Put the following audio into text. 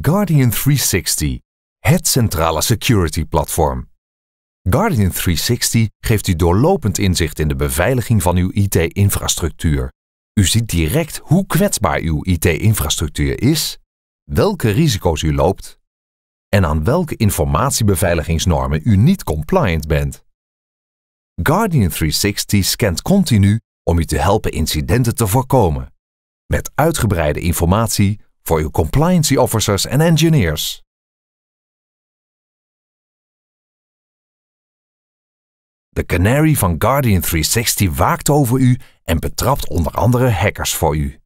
Guardian 360, het centrale security platform. Guardian 360 geeft u doorlopend inzicht in de beveiliging van uw IT-infrastructuur. U ziet direct hoe kwetsbaar uw IT-infrastructuur is, welke risico's u loopt en aan welke informatiebeveiligingsnormen u niet compliant bent. Guardian 360 scant continu om u te helpen incidenten te voorkomen. Met uitgebreide informatie voor uw compliancy officers en engineers. De canary van Guardian 360 waakt over u en betrapt onder andere hackers voor u.